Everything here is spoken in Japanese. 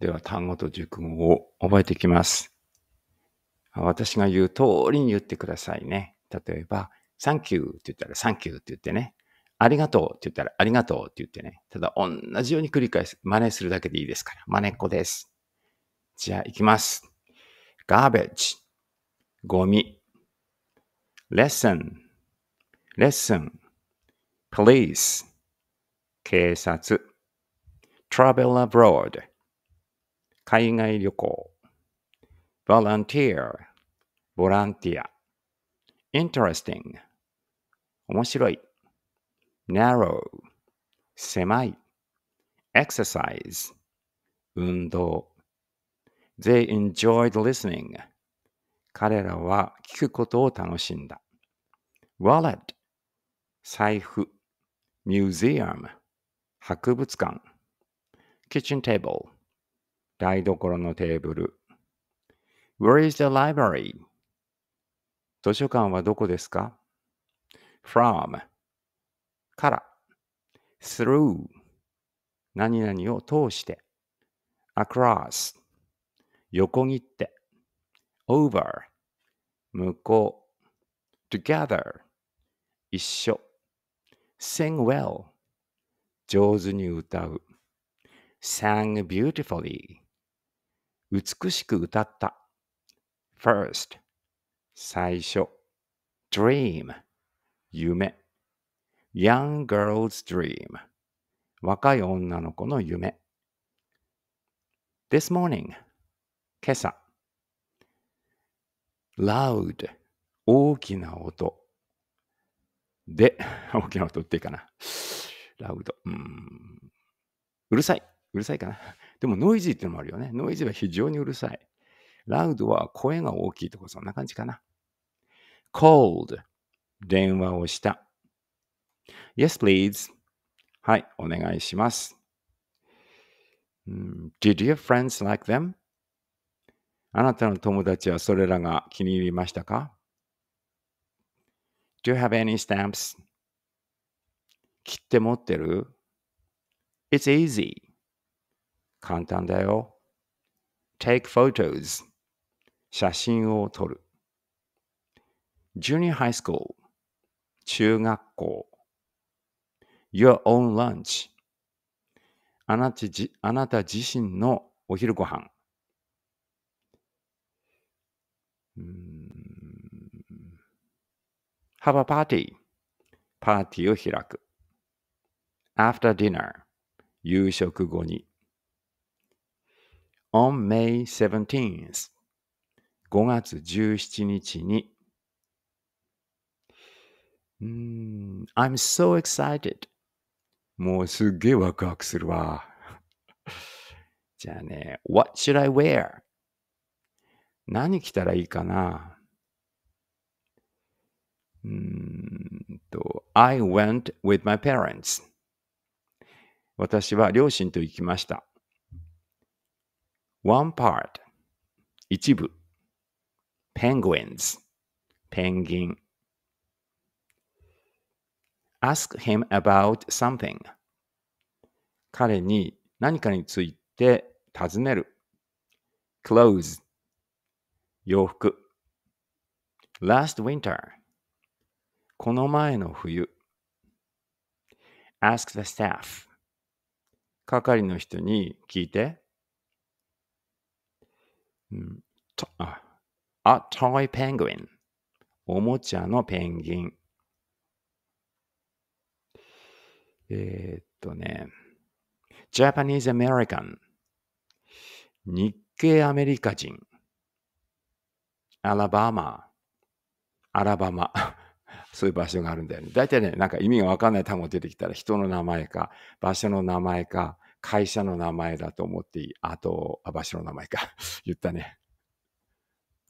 では単語と熟語を覚えていきます。私が言う通りに言ってくださいね。例えば、サンキューって言ったらサンキューって言ってね。ありがとうって言ったらありがとうって言ってね。ただ同じように繰り返す。真似するだけでいいですから。真似っこです。じゃあ行きます。ガーベッジ。ゴミレッスン。レッスン。プ s o ス。police 警察 travel abroad 海外旅行 volunteer ボランティア interesting 面白い narrow 狭い exercise 運動 They enjoyed listening. 彼らは聞くことを楽しんだ。wallet 財布 museum 博物館 kitchen table 台所のテーブル。Where is the library? 図書館はどこですか ?from から through 何々を通して across 横切って over 向こう together 一緒 sing well 上手に歌う sang beautifully 美しく歌った。first 最初 dream 夢 young girl's dream 若い女の子の夢 this morning 今朝 loud 大きな音で 大きな音っていいかな loud うんうるさいうるさいかなでもノイジーってのもあるよね。ノイジーは非常にうるさい。ラウドは声が大きいとか、そんな感じかな。cold 電話をした。Yes, please. はい、お願いします。Did your friends like them? あなたの友達はそれらが気に入りましたか ?Do you have any stamps? 切って持ってる ?It's easy. 簡単だよ。take photos 写真を撮る。junior high school 中学校 your own lunch あなたじあなた自身のお昼ごはん Have a party パーティーを開く after dinner 夕食後に on May 17th 5月17日に I'm so excited もうすっげえワクワクするわじゃあね What should I wear? 何着たらいいかなうんと I went with my parents 私は両親と行きました one part 一部 penguins ペンギン ask him about something 彼に何かについて尋ねる clothes 洋服 last winter この前の冬 ask the staff 係の人に聞いて A toy penguin おもちゃのペンギンえー、っとね Japanese American 日系アメリカ人アラバマアラバマそういう場所があるんだよね。たいね、なんか意味がわかんない単語出てきたら人の名前か、場所の名前か、会社の名前だと思っていい。あと、あ、場所の名前か。言ったね。